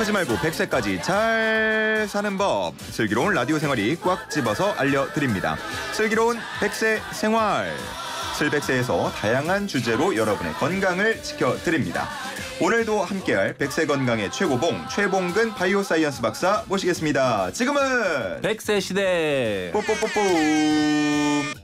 완벽하지 말고 100세까지 잘 사는 법 슬기로운 라디오 생활이 꽉 집어서 알려드립니다. 슬기로운 100세 생활 700세에서 다양한 주제로 여러분의 건강을 지켜드립니다. 오늘도 함께할 백세 건강의 최고봉 최봉근 바이오사이언스 박사 모시겠습니다. 지금은 백세 시대. 뽀뽀뽀뽀.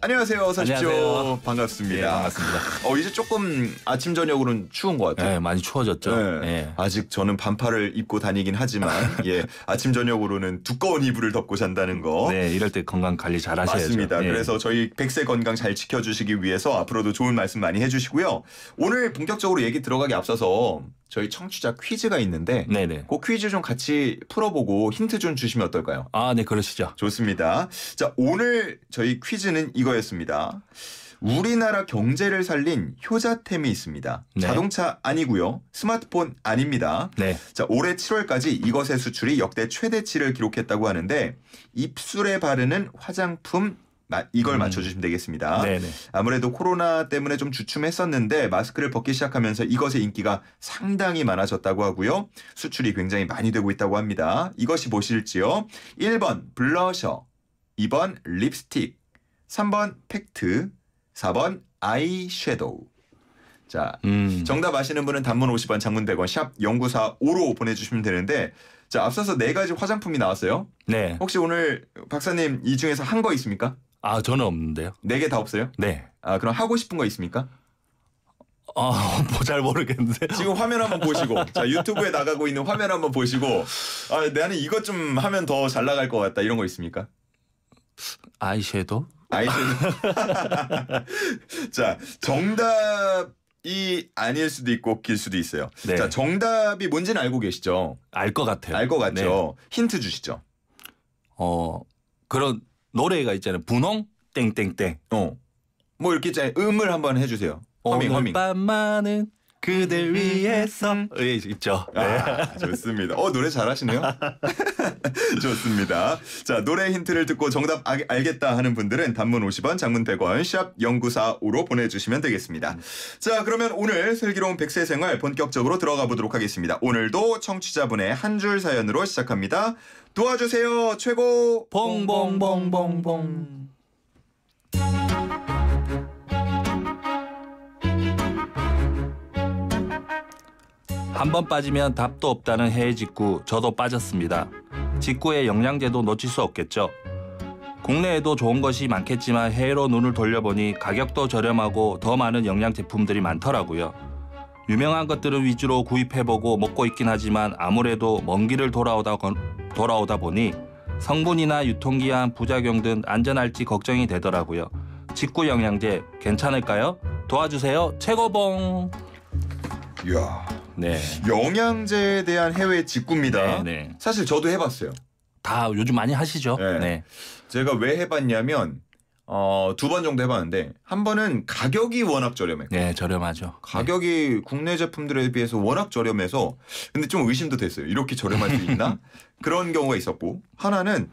안녕하세요. 어서 오십시오. 반갑습니다. 예, 반갑습니다. 어 이제 조금 아침 저녁으로는 추운 것 같아요. 네, 많이 추워졌죠. 네. 예. 아직 저는 반팔을 입고 다니긴 하지만 예 아침 저녁으로는 두꺼운 이불을 덮고 잔다는 거. 네, 이럴 때 건강 관리 잘 하셔야죠. 맞습니다. 예. 그래서 저희 백세 건강 잘 지켜주시기 위해서 앞으로도 좋은 말씀 많이 해주시고요. 오늘 본격적으로 얘기 들어가기 앞서서 저희 청취자 퀴즈가 있는데 네네. 그 퀴즈 좀 같이 풀어보고 힌트 좀 주시면 어떨까요? 아, 네, 그러시죠. 좋습니다. 자, 오늘 저희 퀴즈는 이거였습니다. 우리나라 경제를 살린 효자템이 있습니다. 네. 자동차 아니고요. 스마트폰 아닙니다. 네. 자, 올해 7월까지 이것의 수출이 역대 최대치를 기록했다고 하는데 입술에 바르는 화장품 아, 이걸 음. 맞춰주시면 되겠습니다. 네네. 아무래도 코로나 때문에 좀 주춤했었는데 마스크를 벗기 시작하면서 이것의 인기가 상당히 많아졌다고 하고요. 수출이 굉장히 많이 되고 있다고 합니다. 이것이 무엇일지요? 1번 블러셔, 2번 립스틱, 3번 팩트, 4번 아이섀도우. 자, 음. 정답 아시는 분은 단문 50원, 장문 100원, 샵 0945로 보내주시면 되는데 자, 앞서서 네 가지 화장품이 나왔어요. 네. 혹시 오늘 박사님 이 중에서 한 거 있습니까? 아 저는 없는데요. 네 개 다 없어요? 네. 아 그럼 하고 싶은 거 있습니까? 아잘 뭐 모르겠는데 지금 화면 한번 보시고 자 유튜브에 나가고 있는 화면 한번 보시고 아 나는 이것 좀 하면 더 잘 나갈 것 같다 이런 거 있습니까? 아이섀도우 아이섀도우 자 정답이 아닐 수도 있고 길 수도 있어요. 네. 자 정답이 뭔지는 알고 계시죠? 알 것 같아요. 알 것 같죠. 네. 힌트 주시죠. 어 그런 노래가 있잖아요. 분홍 땡땡땡. 어. 뭐 이렇게 있잖아요. 음을 한번 해주세요. 허밍 오늘 허밍. 밤만은 그대 음, 음, 음. 위해서 예, 있죠. 아, 네. 좋습니다. 어 노래 잘하시네요. 좋습니다. 자 노래 힌트를 듣고 정답 아, 알겠다 하는 분들은 단문 50원, 장문 100원, 샵 #0945로 보내주시면 되겠습니다. 자 그러면 오늘 슬기로운 백세 생활 본격적으로 들어가 보도록 하겠습니다. 오늘도 청취자분의 한 줄 사연으로 시작합니다. 도와주세요 최고 봉봉봉봉봉. 한번 빠지면 답도 없다는 해외 직구 저도 빠졌습니다. 직구의 영양제도 놓칠 수 없겠죠. 국내에도 좋은 것이 많겠지만 해외로 눈을 돌려보니 가격도 저렴하고 더 많은 영양 제품들이 많더라고요. 유명한 것들을 위주로 구입해보고 먹고 있긴 하지만 아무래도 먼 길을 돌아오다, 돌아오다 보니 성분이나 유통기한, 부작용 등 안전할지 걱정이 되더라고요. 직구 영양제 괜찮을까요? 도와주세요. 최고봉! 이야. 네. 영양제에 대한 해외 직구입니다. 네, 네. 사실 저도 해봤어요. 다 요즘 많이 하시죠. 네. 네. 제가 왜 해봤냐면 어, 두 번 정도 해봤는데 한 번은 가격이 워낙 저렴해요. 네, 저렴하죠. 네. 가격이 네. 국내 제품들에 비해서 워낙 저렴해서 근데 좀 의심도 됐어요. 이렇게 저렴할 수 있나? 그런 경우가 있었고 하나는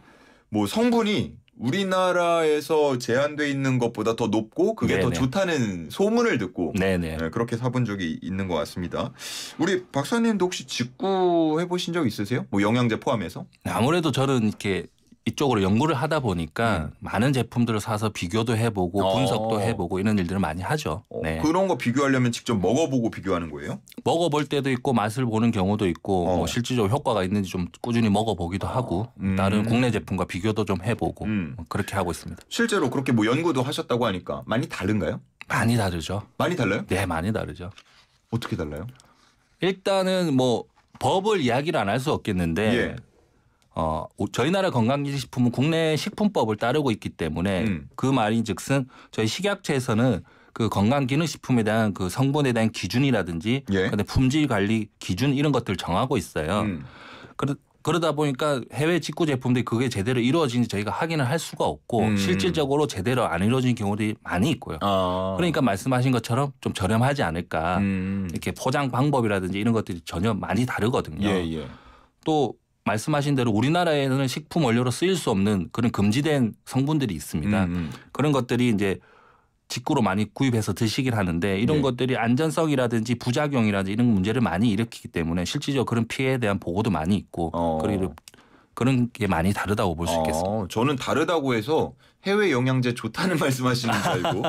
뭐 성분이 우리나라에서 제한돼 있는 것보다 더 높고 그게 네네. 더 좋다는 소문을 듣고 네네. 네, 그렇게 사본 적이 있는 것 같습니다. 우리 박사님도 혹시 직구 해보신 적 있으세요? 뭐 영양제 포함해서? 아무래도 저는 이렇게 이쪽으로 연구를 하다 보니까 네. 많은 제품들을 사서 비교도 해보고 어. 분석도 해보고 이런 일들을 많이 하죠. 어, 네. 그런 거 비교하려면 직접 먹어보고 비교하는 거예요? 먹어볼 때도 있고 맛을 보는 경우도 있고 어. 뭐 실질적으로 효과가 있는지 좀 꾸준히 먹어보기도 하고 음. 다른 국내 제품과 비교도 좀 해보고 음. 뭐 그렇게 하고 있습니다. 실제로 그렇게 뭐 연구도 하셨다고 하니까 많이 다른가요? 많이 다르죠. 많이 달라요? 네, 많이 다르죠. 어떻게 달라요? 일단은 뭐 법을 이야기를 안 할 수 없겠는데 예. 어, 저희 나라 건강기능식품은 국내 식품법을 따르고 있기 때문에 음. 그 말인즉슨 저희 식약처에서는 그 건강기능식품에 대한 그 성분에 대한 기준이라든지 예. 그 품질 관리 기준 이런 것들 을 정하고 있어요. 음. 그러, 그러다 보니까 해외 직구 제품들이 그게 제대로 이루어진지 저희가 확인을 할 수가 없고 음. 실질적으로 제대로 안 이루어진 경우들이 많이 있고요. 아. 그러니까 말씀하신 것처럼 좀 저렴하지 않을까 음. 이렇게 포장 방법이라든지 이런 것들이 전혀 많이 다르거든요. 예, 예. 또 말씀하신 대로 우리나라에는 식품 원료로 쓰일 수 없는 그런 금지된 성분들이 있습니다. 음, 음. 그런 것들이 이제 직구로 많이 구입해서 드시긴 하는데 이런 네. 것들이 안전성이라든지 부작용이라든지 이런 문제를 많이 일으키기 때문에 실질적으로 그런 피해에 대한 보고도 많이 있고 어. 그리고 그런 게 많이 다르다고 볼수 어, 있겠습니다. 어, 저는 다르다고 해서 해외 영양제 좋다는 말씀하시는 줄 알고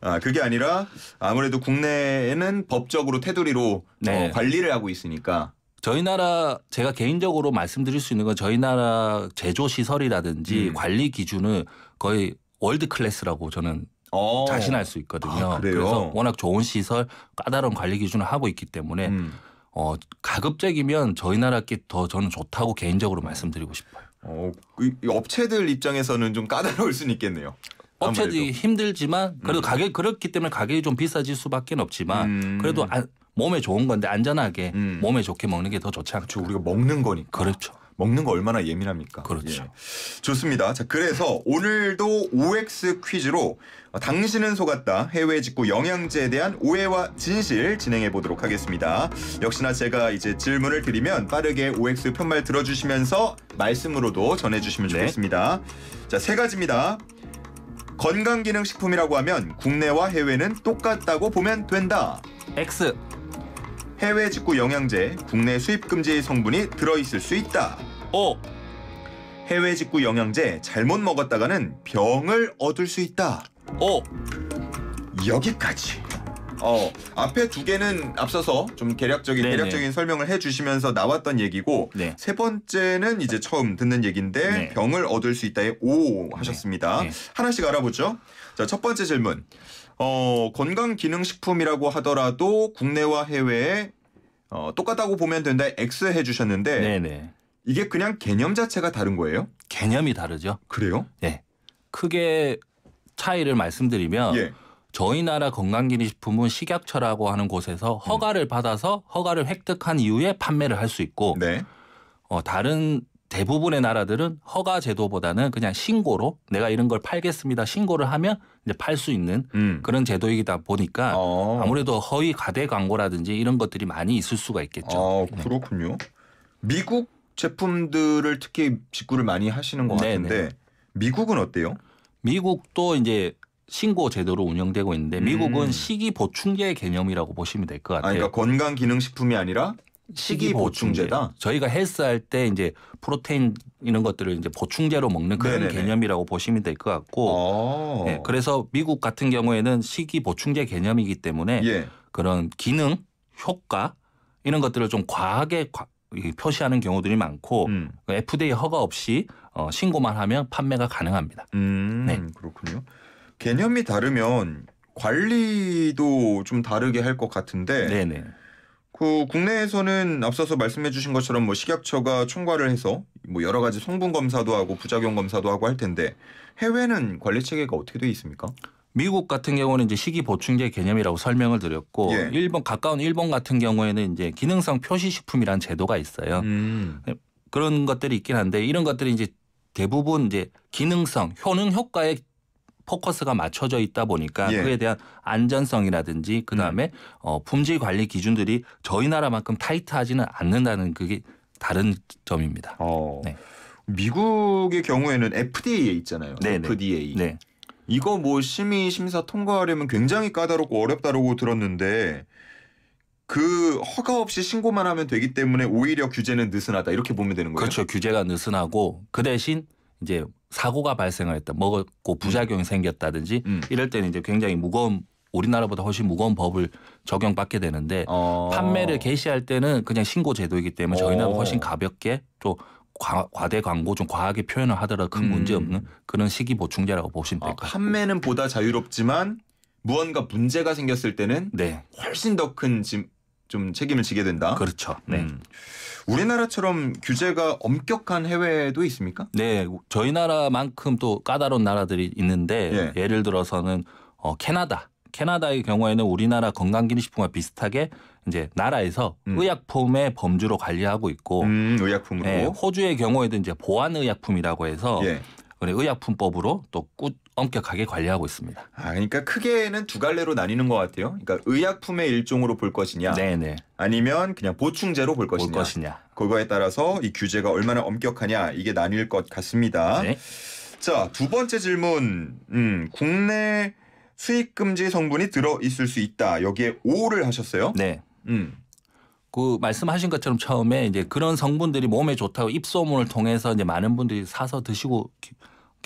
아, 그게 아니라 아무래도 국내에는 법적으로 테두리로 어, 네. 어, 관리를 하고 있으니까 저희 나라 제가 개인적으로 말씀드릴 수 있는 건 저희 나라 제조 시설이라든지 음. 관리 기준을 거의 월드 클래스라고 저는 어. 자신할 수 있거든요. 아, 그래서 워낙 좋은 시설, 까다로운 관리 기준을 하고 있기 때문에 음. 어, 가급적이면 저희 나라께 더 저는 좋다고 개인적으로 말씀드리고 싶어요. 어, 이, 이 업체들 입장에서는 좀 까다로울 수는 있겠네요. 업체들이 힘들지만 그래도 음. 가격 그렇기 때문에 가격이 좀 비싸질 수밖에 없지만 음. 그래도 아, 몸에 좋은 건데 안전하게 음. 몸에 좋게 먹는 게 더 좋지 않죠. 그렇죠. 우리가 먹는 거니까. 그렇죠. 먹는 거 얼마나 예민합니까? 그렇죠. 예. 좋습니다. 자, 그래서 오늘도 OX 퀴즈로 당신은 속았다 해외 직구 영양제에 대한 오해와 진실 진행해 보도록 하겠습니다. 역시나 제가 이제 질문을 드리면 빠르게 OX 편말 들어주시면서 말씀으로도 전해주시면 네. 좋겠습니다. 자, 세 가지입니다. 건강기능식품이라고 하면 국내와 해외는 똑같다고 보면 된다. X. 해외 직구 영양제, 국내 수입 금지의 성분이 들어있을 수 있다. 어. 해외 직구 영양제 잘못 먹었다가는 병을 얻을 수 있다. 어. 여기까지. 어 앞에 두 개는 앞서서 좀 개략적인 네네. 개략적인 설명을 해주시면서 나왔던 얘기고 네. 세 번째는 이제 처음 듣는 얘기인데 네. 병을 얻을 수 있다에 오 하셨습니다. 네. 네. 하나씩 알아보죠. 자 첫 번째 질문. 어 건강 기능 식품이라고 하더라도 국내와 해외에 어, 똑같다고 보면 된다 X 해주셨는데 네네. 이게 그냥 개념 자체가 다른 거예요? 개념이 다르죠. 그래요? 네. 크게 차이를 말씀드리면. 예. 저희 나라 건강기능식품은 식약처라고 하는 곳에서 허가를 음. 받아서 허가를 획득한 이후에 판매를 할 수 있고 네. 어, 다른 대부분의 나라들은 허가 제도보다는 그냥 신고로 내가 이런 걸 팔겠습니다 신고를 하면 이제 팔 수 있는 음. 그런 제도이다 보니까 아. 아무래도 허위 가대 광고라든지 이런 것들이 많이 있을 수가 있겠죠. 아, 그렇군요. 미국 제품들을 특히 직구를 많이 하시는 것 네, 네. 같은데 네네. 미국은 어때요? 미국도 이제 신고 제도로 운영되고 있는데 미국은 음. 식이 보충제 개념이라고 보시면 될것 그러니까 같아요. 아, 그러니까 건강 기능 식품이 아니라 식이 보충제다. 저희가 헬스할 때 이제 프로테인 이런 것들을 이제 보충제로 먹는 그런 네네네. 개념이라고 보시면 될 것 같고. 네, 그래서 미국 같은 경우에는 식이 보충제 개념이기 때문에 예. 그런 기능, 효과 이런 것들을 좀 과하게 과, 표시하는 경우들이 많고 음. FDA 그 허가 없이 어, 신고만 하면 판매가 가능합니다. 음, 네. 그렇군요. 개념이 다르면 관리도 좀 다르게 할 것 같은데 네네. 그 국내에서는 앞서서 말씀해주신 것처럼 뭐 식약처가 총괄을 해서 뭐 여러 가지 성분 검사도 하고 부작용 검사도 하고 할 텐데 해외는 관리 체계가 어떻게 돼 있습니까? 미국 같은 경우는 이제 식이 보충제 개념이라고 설명을 드렸고 예. 일본 가까운 일본 같은 경우에는 이제 기능성 표시 식품이라는 제도가 있어요. 음. 네, 그런 것들이 있긴 한데 이런 것들이 이제 대부분 이제 기능성 효능 효과에 포커스가 맞춰져 있다 보니까 예. 그에 대한 안전성이라든지 그다음에 음. 어, 품질 관리 기준들이 저희 나라만큼 타이트하지는 않는다는 그게 다른 점입니다. 어. 네. 미국의 경우에는 FDA 있잖아요. 네네. FDA. 네. 이거 뭐 심의 심사 통과하려면 굉장히 까다롭고 어렵다고 들었는데 그 허가 없이 신고만 하면 되기 때문에 오히려 규제는 느슨하다 이렇게 보면 되는 거예요. 그렇죠. 규제가 느슨하고 그 대신 이제 사고가 발생하였다 먹었고 부작용이 음. 생겼다든지 음. 이럴 때는 이제 굉장히 무거운 우리나라보다 훨씬 무거운 법을 적용받게 되는데 어. 판매를 개시할 때는 그냥 신고 제도이기 때문에 저희는 어. 훨씬 가볍게 또 과, 대 광고 좀 과하게 표현을 하더라도 큰 음. 문제 없는 그런 시기 보충제라고 보시면 될것 아, 같아요. 판매는 보다 자유롭지만 무언가 문제가 생겼을 때는 네. 훨씬 더 큰 좀 책임을 지게 된다. 그렇죠. 네. 음. 우리나라처럼 규제가 엄격한 해외도 있습니까? 네, 저희 나라만큼 또 까다로운 나라들이 있는데 예. 를 들어서는 어, 캐나다, 캐나다의 경우에는 우리나라 건강기능식품과 비슷하게 이제 나라에서 음. 의약품의 범주로 관리하고 있고 음, 의약품으로 예, 호주의 경우에도 이제 보안의약품이라고 해서 예. 정권의 의약품법으로 또 꾸, 엄격하게 관리하고 있습니다. 아, 그러니까 크게는 두 갈래로 나뉘는 것 같아요. 그러니까 의약품의 일종으로 볼 것이냐, 네네. 네. 아니면 그냥 보충제로 볼 것이냐. 볼 것이냐. 그거에 따라서 이 규제가 얼마나 엄격하냐 이게 나뉠 것 같습니다. 네. 자, 두 번째 질문. 음, 국내 수익 금지 성분이 들어 있을 수 있다. 여기에 오를 하셨어요? 네. 음. 그 말씀하신 것처럼 처음에 이제 그런 성분들이 몸에 좋다고 입소문을 통해서 이제 많은 분들이 사서 드시고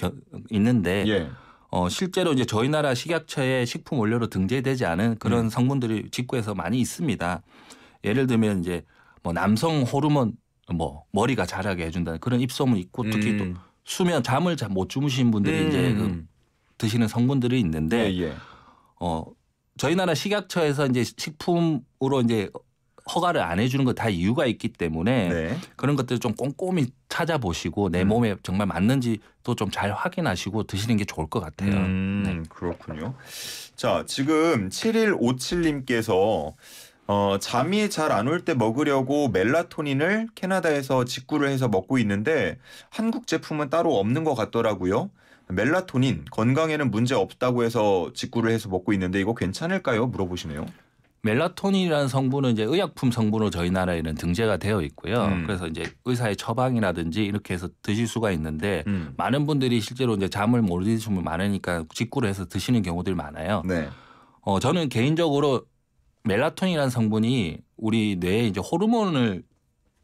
겨, 있는데 예. 어, 실제로 이제 저희 나라 식약처에 식품 원료로 등재되지 않은 그런 음. 성분들이 직구에서 많이 있습니다. 예를 들면 이제 뭐 남성 호르몬 뭐 머리가 자라게 해준다는 그런 입소문 있고 특히 음. 또 수면 잠을 잘 못 주무신 분들이 음. 이제 그 음. 드시는 성분들이 있는데 예, 예. 어 저희 나라 식약처에서 이제 식품으로 이제 허가를 안 해주는 거 다 이유가 있기 때문에 네. 그런 것들을 좀 꼼꼼히 찾아보시고 내 음. 몸에 정말 맞는지 도좀 잘 확인하시고 드시는 게 좋을 것 같아요. 음, 네. 그렇군요. 자, 지금 7157님께서 어, 잠이 잘 안 올 때 먹으려고 멜라토닌을 캐나다에서 직구를 해서 먹고 있는데 한국 제품은 따로 없는 것 같더라고요. 멜라토닌 건강에는 문제 없다고 해서 직구를 해서 먹고 있는데 이거 괜찮을까요? 물어보시네요. 멜라토닌이라는 성분은 이제 의약품 성분으로 저희 나라에는 등재가 되어 있고요. 음. 그래서 이제 의사의 처방이라든지 이렇게 해서 드실 수가 있는데 음. 많은 분들이 실제로 이제 잠을 못 드시는 분 많으니까 직구를 해서 드시는 경우들이 많아요. 네. 어 저는 개인적으로 멜라토닌이라는 성분이 우리 뇌에 이제 호르몬을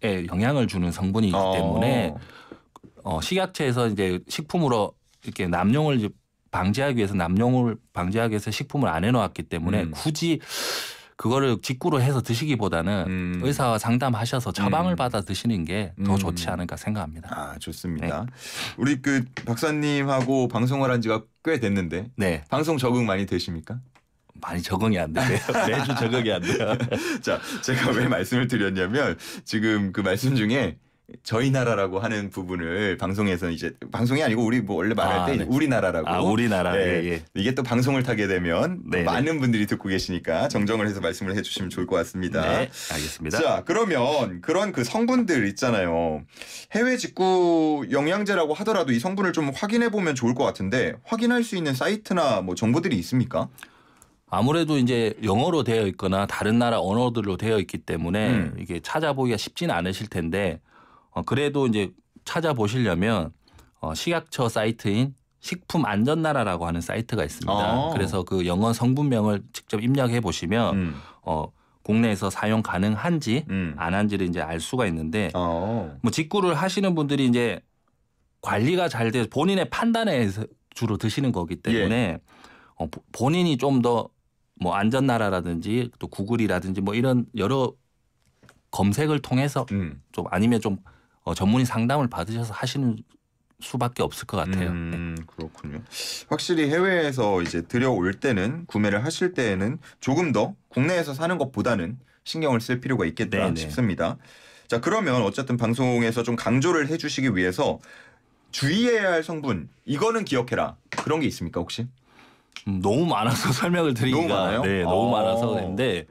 에 영향을 주는 성분이기 어. 때문에 어 식약처에서 이제 식품으로 이렇게 남용을 방지하기 위해서 남용을 방지하기 위해서 식품을 안 해놓았기 때문에 음. 굳이 그거를 직구로 해서 드시기보다는 음. 의사와 상담하셔서 처방을 음. 받아 드시는 게더 음. 좋지 않을까 생각합니다. 아 좋습니다. 네. 우리 그 박사님하고 방송을 한 지가 꽤 됐는데 네. 방송 적응 많이 되십니까? 많이 적응이 안 돼요. 매주 적응이 안 돼요. 자, 제가 왜 말씀을 드렸냐면 지금 그 말씀 중에 저희 나라라고 하는 부분을 방송에서 이제 방송이 아니고 우리 뭐 원래 말할 아, 때 네. 우리나라라고 아, 우리나라 네. 예, 예. 이게 또 방송을 타게 되면 네, 네, 많은 분들이 듣고 계시니까 정정을 해서 말씀을 해주시면 좋을 것 같습니다. 네, 알겠습니다. 자 그러면 그런 그 성분들 있잖아요. 해외 직구 영양제라고 하더라도 이 성분을 좀 확인해 보면 좋을 것 같은데 확인할 수 있는 사이트나 뭐 정보들이 있습니까? 아무래도 이제 영어로 되어 있거나 다른 나라 언어들로 되어 있기 때문에 음. 이게 찾아보기가 쉽진 않으실 텐데. 어, 그래도 이제 찾아보시려면 어, 식약처 사이트인 식품 안전 나라라고 하는 사이트가 있습니다. 아. 그래서 그 영어 성분명을 직접 입력해 보시면 음. 어 국내에서 사용 가능한지 음. 안 한지를 이제 알 수가 있는데 아. 뭐 직구를 하시는 분들이 이제 관리가 잘 돼서 본인의 판단에 주로 드시는 거기 예. 때문에 예. 어, 본인이 좀 더 뭐 안전 나라라든지 또 구글이라든지 뭐 이런 여러 검색을 통해서 음. 좀 아니면 좀 어, 전문의 상담을 받으셔서 하시는 수밖에 없을 것 같아요. 음, 네. 그렇군요. 확실히 해외에서 이제 들여올 때는 구매를 하실 때에는 조금 더 국내에서 사는 것보다는 신경을 쓸 필요가 있겠다 네네. 싶습니다. 자 그러면 어쨌든 방송에서 좀 강조를 해주시기 위해서 주의해야 할 성분 이거는 기억해라 그런 게 있습니까 혹시? 음, 너무 많아서 설명을 드리기가 너무 많아요? 네 너무 아~ 많아서 그런데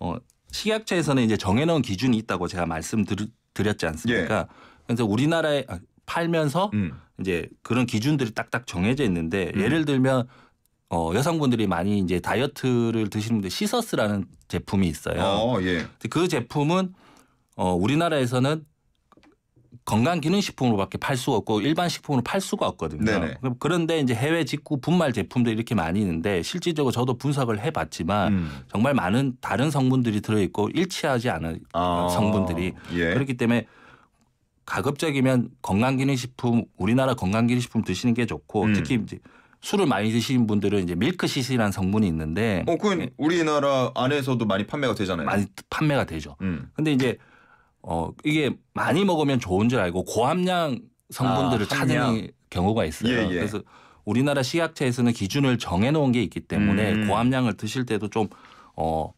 어, 식약처에서는 이제 정해놓은 기준이 있다고 제가 말씀드렸. 드렸지 않습니까? 예. 그래서 우리나라에 아, 팔면서 음. 이제 그런 기준들이 딱딱 정해져 있는데 음. 예를 들면 어, 여성분들이 많이 이제 다이어트를 드시는 분들 시서스라는 제품이 있어요. 어, 예. 그 제품은 어, 우리나라에서는 건강기능식품으로밖에 팔 수가 없고 일반 식품으로 팔 수가 없거든요. 네네. 그런데 이제 해외 직구 분말 제품도 이렇게 많이 있는데 실질적으로 저도 분석을 해봤지만 음. 정말 많은 다른 성분들이 들어있고 일치하지 않은 아. 성분들이 예. 그렇기 때문에 가급적이면 건강기능식품 우리나라 건강기능식품 드시는 게 좋고 음. 특히 이제 술을 많이 드시는 분들은 이제 밀크시시라는 성분이 있는데 어, 그건 예. 우리나라 안에서도 많이 판매가 되잖아요. 많이 판매가 되죠. 음. 근데 이제 어 이게 많이 먹으면 좋은 줄 알고 고함량 성분들을 아, 찾는 경우가 있어요. 예, 예. 그래서 우리나라 식약처에서는 기준을 정해놓은 게 있기 때문에 음. 고함량을 드실 때도 좀 어,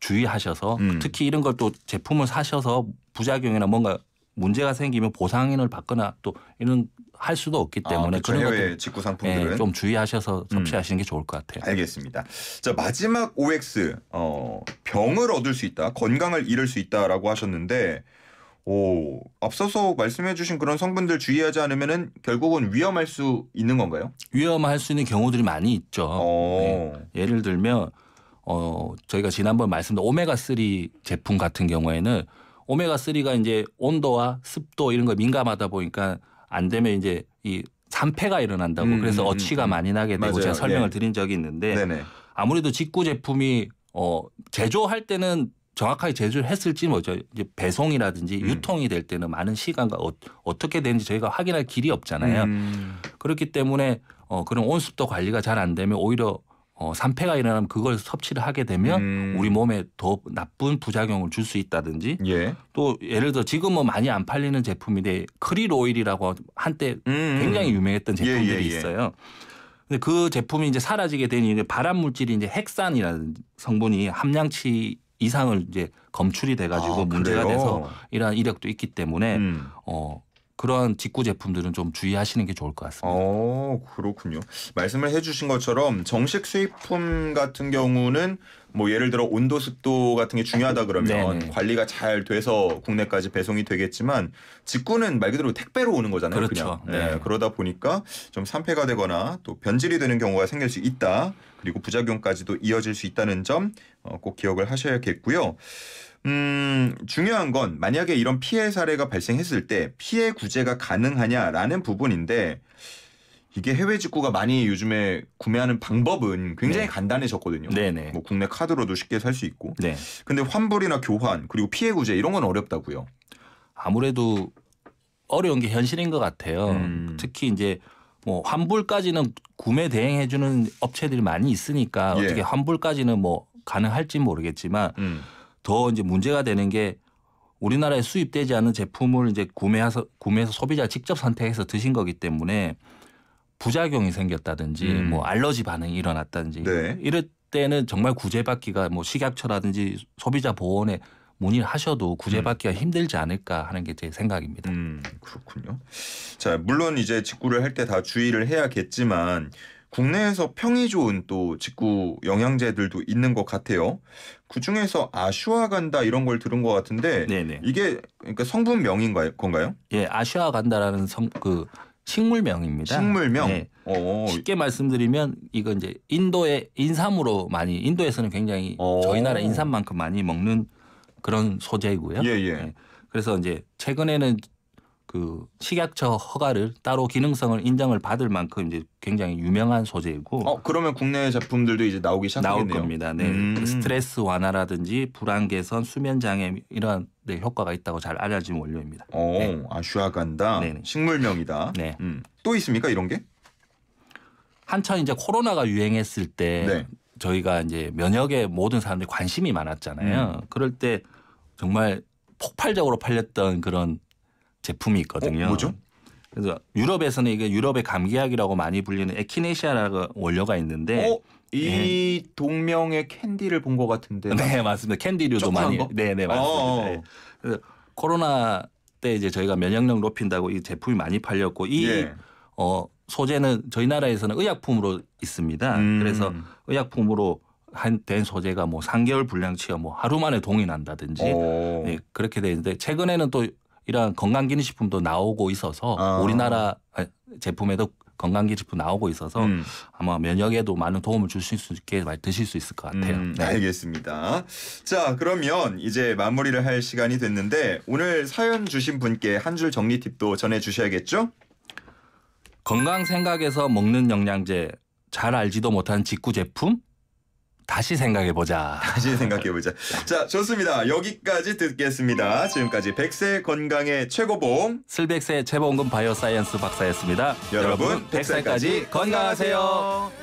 주의하셔서 음. 특히 이런 걸 또 제품을 사셔서 부작용이나 뭔가 문제가 생기면 보상인을 받거나 또 이런 할 수도 없기 아, 때문에 아, 그렇죠. 그런 해외 직구 상품들은 예, 좀 주의하셔서 음. 섭취하시는 음. 게 좋을 것 같아요. 알겠습니다. 자 마지막 OX 어, 병을 얻을 수 있다, 건강을 잃을 수 있다라고 하셨는데 오 앞서서 말씀해주신 그런 성분들 주의하지 않으면은 결국은 위험할 수 있는 건가요? 위험할 수 있는 경우들이 많이 있죠. 네. 예를 들면 어, 저희가 지난번 말씀드린 오메가3 제품 같은 경우에는 오메가 3가 이제 온도와 습도 이런 거 민감하다 보니까 안 되면 이제 이산폐가 일어난다고 음, 그래서 음, 음, 어취가 음, 많이 나게 되고 맞아요. 제가 설명을 예. 드린 적이 있는데 네네. 아무래도 직구 제품이 어 제조할 때는 정확하게 제조를 했을지 뭐죠 이제 배송이라든지 음. 유통이 될 때는 많은 시간과 어, 떻게 되는지 저희가 확인할 길이 없잖아요. 음. 그렇기 때문에 어 그런 온습도 관리가 잘 안 되면 오히려 어, 산패가 일어나면 그걸 섭취를 하게 되면 음. 우리 몸에 더 나쁜 부작용을 줄 수 있다든지 예. 또 예를 들어 지금은 뭐 많이 안 팔리는 제품인데 크릴 오일이라고 한때 음, 음, 음. 굉장히 유명했던 예, 예, 제품들이 예, 예, 있어요. 근데 그 제품이 이제 사라지게 되니 이제 발암 물질이 이제 핵산이라는 성분이 함량치 이상을 이제 검출이 돼가지고 아, 문제가 돼서 이러한 이력도 있기 때문에 음. 어 그러한 직구 제품들은 좀 주의하시는 게 좋을 것 같습니다. 어, 그렇군요. 말씀을 해주신 것처럼 정식 수입품 같은 경우는 뭐 예를 들어 온도 습도 같은 게 중요하다 그러면 네네. 관리가 잘 돼서 국내까지 배송이 되겠지만 직구는 말 그대로 택배로 오는 거잖아요. 그렇죠. 그냥. 네. 네. 그러다 보니까 좀 산패가 되거나 또 변질이 되는 경우가 생길 수 있다. 그리고 부작용까지도 이어질 수 있다는 점꼭 어, 기억을 하셔야겠고요. 음, 중요한 건 만약에 이런 피해 사례가 발생했을 때 피해 구제가 가능하냐라는 부분인데 이게 해외 직구가 많이 요즘에 구매하는 방법은 굉장히 네. 간단해졌거든요. 네네. 네. 뭐 국내 카드로도 쉽게 살 수 있고. 네. 근데 환불이나 교환 그리고 피해 구제 이런 건 어렵다고요. 아무래도 어려운 게 현실인 것 같아요. 음. 특히 이제 뭐 환불까지는 구매 대행해 주는 업체들이 많이 있으니까 예. 어떻게 환불까지는 뭐 가능할지 모르겠지만 음. 더 이제 문제가 되는 게 우리나라에 수입되지 않은 제품을 이제 구매해서 구매해서 소비자 직접 선택해서 드신 거기 때문에 부작용이 생겼다든지 음. 뭐 알러지 반응이 일어났다든지 네. 이럴 때는 정말 구제받기가 뭐 식약처라든지 소비자 보호원에 문의를 하셔도 구제받기가 음. 힘들지 않을까 하는 게 제 생각입니다. 음, 그렇군요. 자, 물론 이제 직구를 할 때 다 주의를 해야겠지만 국내에서 평이 좋은 또 직구 영양제들도 있는 것 같아요. 그 중에서 아슈아 간다 이런 걸 들은 것 같은데 네네. 이게 그러니까 성분명인 건가요? 예, 아슈아 간다라는 성 그 식물명입니다. 식물명. 네. 어. 쉽게 말씀드리면 이건 이제 인도의 인삼으로 많이 인도에서는 굉장히 오. 어. 저희 나라 인삼만큼 많이 먹는 그런 소재이고요. 예, 예. 네. 그래서 이제 최근에는 그 식약처 허가를 따로 기능성을 인정을 받을 만큼 이제 굉장히 유명한 소재이고. 어 그러면 국내 제품들도 이제 나오기 시작하네요 나올 겁니다. 네, 음. 그 스트레스 완화라든지 불안 개선, 수면 장애 이런 네, 효과가 있다고 잘 알려진 원료입니다. 어, 네. 아슈아간다. 네네. 식물명이다. 네. 음. 또 있습니까 이런 게? 한참 이제 코로나가 유행했을 때 네. 저희가 이제 면역에 모든 사람들이 관심이 많았잖아요. 음. 그럴 때 정말 폭발적으로 팔렸던 그런 제품이 있거든요. 어, 뭐죠? 그래서 유럽에서는 이게 유럽의 감기약이라고 많이 불리는 에키네시아라는 원료가 있는데 어? 이 네. 동명의 캔디를 본 것 같은데. 네 맞습니다. 캔디류도 많이. 거? 네, 네 어, 맞습니다. 네. 그래서 코로나 때 이제 저희가 면역력 높인다고 이 제품이 많이 팔렸고 이 예. 어, 소재는 저희 나라에서는 의약품으로 있습니다. 음. 그래서 의약품으로 한 된 소재가 뭐 3개월 분량치가 뭐 하루 만에 동이 난다든지 네, 그렇게 되는데 최근에는 또 이런 건강기능식품도 나오고 있어서 아. 우리나라 아, 제품에도 건강기능식품 나오고 있어서 음. 아마 면역에도 많은 도움을 주실 수 있게 많이 드실 수 있을 것 같아요. 음, 네. 알겠습니다. 자 그러면 이제 마무리를 할 시간이 됐는데 오늘 사연 주신 분께 한 줄 정리 팁도 전해 주셔야겠죠? 건강 생각에서 먹는 영양제 잘 알지도 못한 직구 제품 다시 생각해보자. 다시 생각해보자. 자, 좋습니다. 여기까지 듣겠습니다. 지금까지 백세 건강의 최고봉 슬백세 최봉금 바이오사이언스 박사였습니다. 여러분, 백세까지 건강하세요.